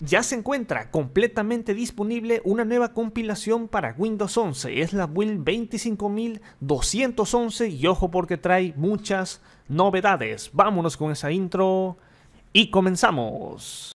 Ya se encuentra completamente disponible una nueva compilación para Windows 11, es la Build 25211 y ojo porque trae muchas novedades. Vámonos con esa intro y comenzamos.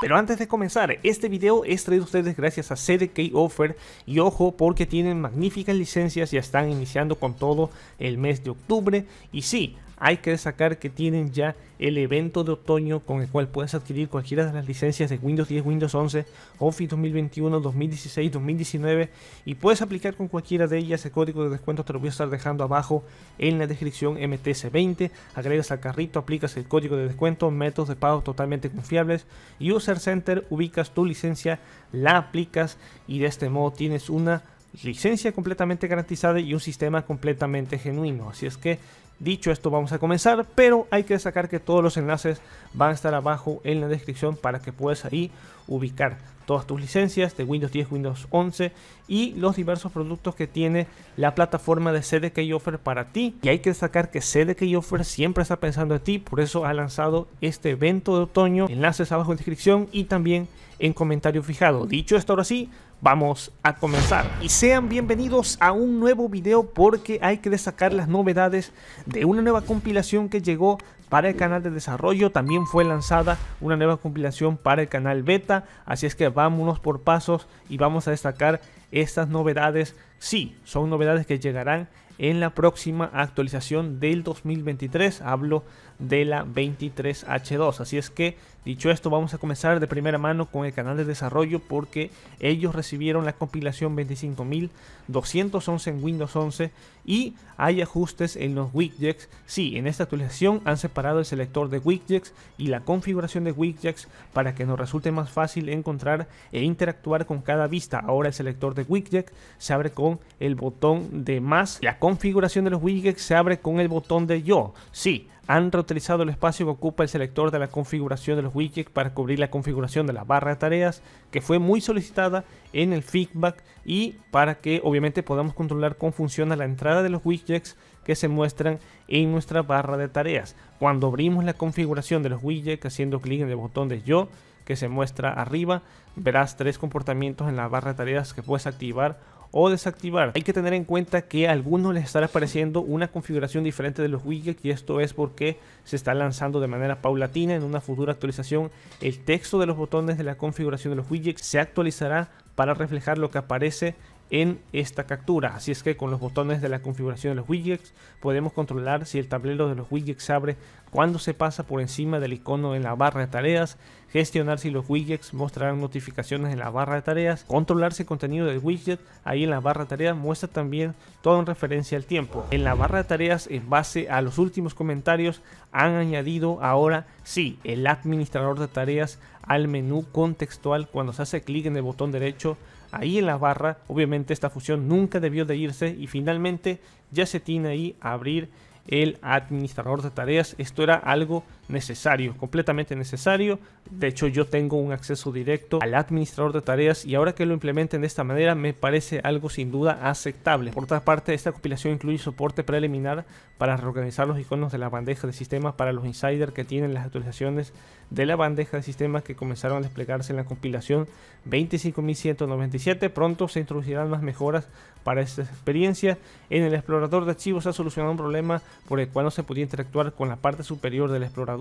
Pero antes de comenzar, este video es traído a ustedes gracias a CDK Offer y ojo porque tienen magníficas licencias, ya están iniciando con todo el mes de octubre y sí, hay que destacar que tienen ya el evento de otoño con el cual puedes adquirir cualquiera de las licencias de Windows 10, Windows 11, Office 2021, 2016, 2019 y puedes aplicar con cualquiera de ellas. El código de descuento te lo voy a estar dejando abajo en la descripción MTC20. Agregas al carrito, aplicas el código de descuento, métodos de pago totalmente confiables, User Center, ubicas tu licencia, la aplicas y de este modo tienes una licencia completamente garantizada y un sistema completamente genuino. Así es que Dicho esto, vamos a comenzar, pero hay que destacar que todos los enlaces van a estar abajo en la descripción para que puedas ahí ubicar todas tus licencias de Windows 10, Windows 11 y los diversos productos que tiene la plataforma de CDK Offer para ti. Y hay que destacar que CDK Offer siempre está pensando en ti, por eso ha lanzado este evento de otoño. Enlaces abajo en descripción y también en comentario fijado. Dicho esto, ahora sí, vamos a comenzar. Y sean bienvenidos a un nuevo video porque hay que destacar las novedades de una nueva compilación que llegó para el canal de desarrollo. También fue lanzada una nueva compilación para el canal beta. Así es que vámonos por pasos y vamos a destacar estas novedades. Sí, son novedades que llegarán en la próxima actualización del 2023. Hablo de la 23H2. Así es que Dicho esto, vamos a comenzar de primera mano con el canal de desarrollo porque ellos recibieron la compilación 25211 en Windows 11 y hay ajustes en los widgets. Sí, en esta actualización han separado el selector de widgets y la configuración de widgets para que nos resulte más fácil encontrar e interactuar con cada vista. Ahora el selector de widgets se abre con el botón de más. La configuración de los widgets se abre con el botón de yo. Sí, han reutilizado el espacio que ocupa el selector de la configuración de los widgets para cubrir la configuración de la barra de tareas que fue muy solicitada en el feedback y para que obviamente podamos controlar cómo funciona la entrada de los widgets que se muestran en nuestra barra de tareas. Cuando abrimos la configuración de los widgets haciendo clic en el botón de yo que se muestra arriba, verás tres comportamientos en la barra de tareas que puedes activar o desactivar. Hay que tener en cuenta que a algunos les estará apareciendo una configuración diferente de los widgets y esto es porque se está lanzando de manera paulatina en una futura actualización. El texto de los botones de la configuración de los widgets se actualizará para reflejar lo que aparece en esta captura. Así es que con los botones de la configuración de los widgets podemos controlar si el tablero de los widgets abre cuando se pasa por encima del icono en la barra de tareas, gestionar si los widgets mostrarán notificaciones en la barra de tareas, controlar si el contenido del widget ahí en la barra de tareas muestra también todo en referencia al tiempo. En la barra de tareas en base a los últimos comentarios han añadido ahora sí el administrador de tareas al menú contextual cuando se hace clic en el botón derecho ahí en la barra. Obviamente esta fusión nunca debió de irse y finalmente ya se tiene ahí a abrir el administrador de tareas. Esto era algo necesario, completamente necesario. De hecho, yo tengo un acceso directo al administrador de tareas y ahora que lo implementen de esta manera me parece algo sin duda aceptable. Por otra parte, esta compilación incluye soporte preliminar para reorganizar los iconos de la bandeja de sistemas para los insiders que tienen las actualizaciones de la bandeja de sistemas que comenzaron a desplegarse en la compilación 25197. Pronto se introducirán más mejoras para esta experiencia. En el explorador de archivos se ha solucionado un problema por el cual no se podía interactuar con la parte superior del explorador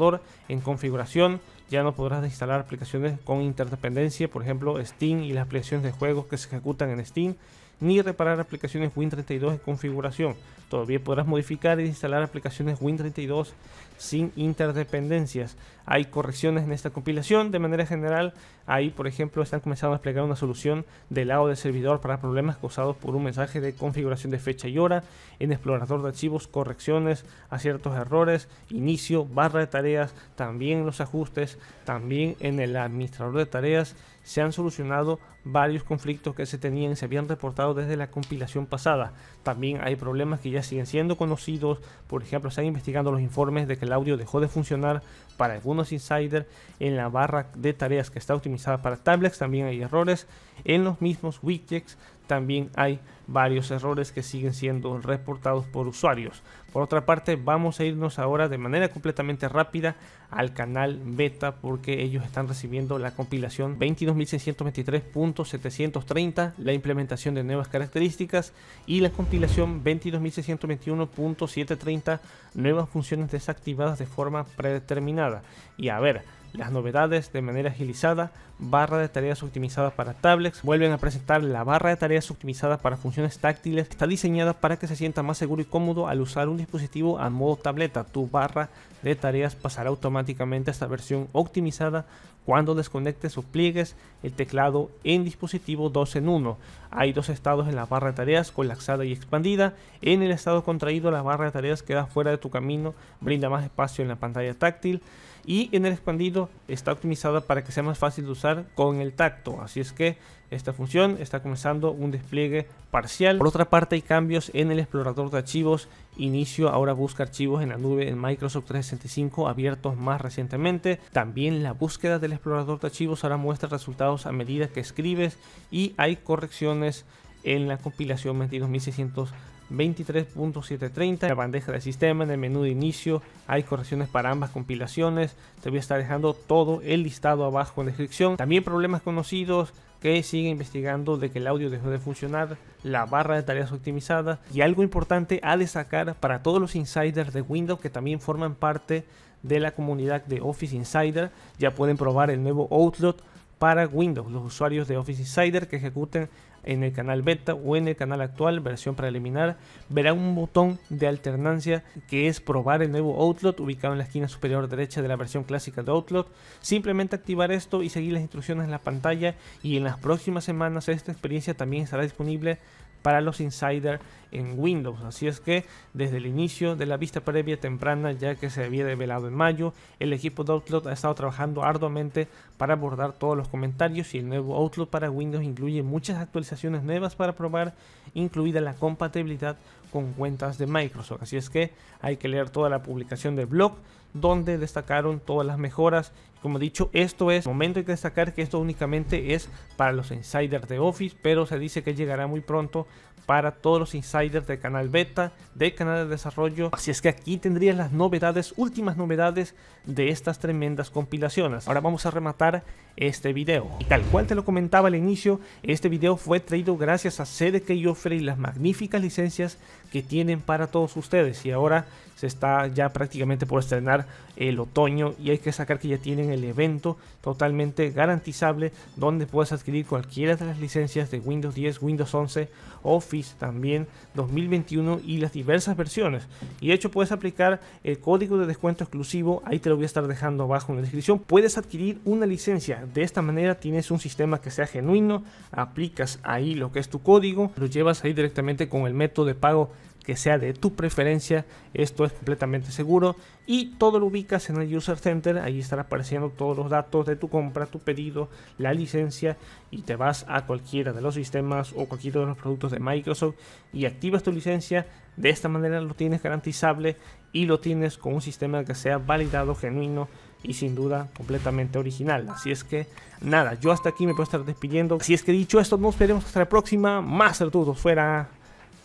en configuración ya no podrás instalar aplicaciones con interdependencia, por ejemplo Steam y las aplicaciones de juegos que se ejecutan en Steam ni reparar aplicaciones Win32 en configuración. Todavía podrás modificar e instalar aplicaciones Win32 sin interdependencias. Hay correcciones en esta compilación de manera general. Ahí, por ejemplo, están comenzando a desplegar una solución del lado del servidor para problemas causados por un mensaje de configuración de fecha y hora, en explorador de archivos, correcciones a ciertos errores, inicio, barra de tareas, también los ajustes, también en el administrador de tareas se han solucionado varios conflictos que se tenían y se habían reportado desde la compilación pasada. También hay problemas que ya siguen siendo conocidos, por ejemplo, se han investigando los informes de que el audio dejó de funcionar para algunos insiders en la barra de tareas que está optimizada para tablets, también hay errores en los mismos widgets, también hay varios errores que siguen siendo reportados por usuarios. Por otra parte, vamos a irnos ahora de manera completamente rápida al canal beta porque ellos están recibiendo la compilación 22.623.730, la implementación de nuevas características y la compilación 22.621.730, nuevas funciones desactivadas de forma predeterminada. Y a ver, las novedades de manera agilizada, barra de tareas optimizadas para tablets, vuelven a presentar la barra de tareas optimizada para funciones táctiles, está diseñada para que se sienta más seguro y cómodo al usar un dispositivo a modo tableta, tu barra de tareas pasará automáticamente a esta versión optimizada cuando desconectes o pliegues el teclado en dispositivo 2 en 1. Hay dos estados en la barra de tareas, colapsada y expandida. En el estado contraído la barra de tareas queda fuera de tu camino, brinda más espacio en la pantalla táctil y en el expandido está optimizada para que sea más fácil de usar con el tacto. Así es que esta función está comenzando un despliegue parcial. Por otra parte hay cambios en el explorador de archivos. Inicio ahora busca archivos en la nube en Microsoft 365 abiertos más recientemente. También la búsqueda del explorador de archivos ahora muestra resultados a medida que escribes y hay correcciones en la compilación 22600 23.730 la bandeja del sistema en el menú de inicio hay correcciones para ambas compilaciones te voy a estar dejando todo el listado abajo en descripción también problemas conocidos que siguen investigando de que el audio dejó de funcionar, la barra de tareas optimizada y algo importante a destacar para todos los insiders de Windows que también forman parte de la comunidad de Office Insider, ya pueden probar el nuevo Outlook para Windows, los usuarios de Office Insider que ejecuten en el canal beta o en el canal actual, versión preliminar, verá un botón de alternancia que es probar el nuevo Outlook ubicado en la esquina superior derecha de la versión clásica de Outlook. Simplemente activar esto y seguir las instrucciones en la pantalla y en las próximas semanas esta experiencia también estará disponible para los insider en Windows. Así es que desde el inicio de la vista previa temprana, ya que se había develado en mayo, el equipo de Outlook ha estado trabajando arduamente para abordar todos los comentarios y el nuevo Outlook para Windows incluye muchas actualizaciones nuevas para probar, incluida la compatibilidad con cuentas de Microsoft. Así es que hay que leer toda la publicación del blog donde destacaron todas las mejoras. Como dicho, esto es, momento hay que destacar que esto únicamente es para los insiders de Office, pero se dice que llegará muy pronto para todos los insiders de canal beta, de canal de desarrollo. Así es que aquí tendrías las novedades, últimas novedades de estas tremendas compilaciones. Ahora vamos a rematar este video. Y tal cual te lo comentaba al inicio, este video fue traído gracias a CDK Offer y las magníficas licencias que tienen para todos ustedes. Y ahora se está ya prácticamente por estrenar el otoño y hay que sacar que ya tienen el evento totalmente garantizable donde puedes adquirir cualquiera de las licencias de Windows 10, Windows 11, Office también 2021 y las diversas versiones. Y de hecho puedes aplicar el código de descuento exclusivo, ahí te lo voy a estar dejando abajo en la descripción. Puedes adquirir una licencia, de esta manera tienes un sistema que sea genuino, aplicas ahí lo que es tu código, lo llevas ahí directamente con el método de pago que sea de tu preferencia. Esto es completamente seguro y todo lo ubicas en el User Center. Ahí estará apareciendo todos los datos de tu compra, tu pedido, la licencia y te vas a cualquiera de los sistemas o cualquiera de los productos de Microsoft y activas tu licencia. De esta manera lo tienes garantizable y lo tienes con un sistema que sea validado, genuino y sin duda completamente original. Así es que nada, yo hasta aquí me puedo estar despidiendo. Si es que dicho esto, nos veremos hasta la próxima. Más todos fuera.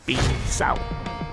be so.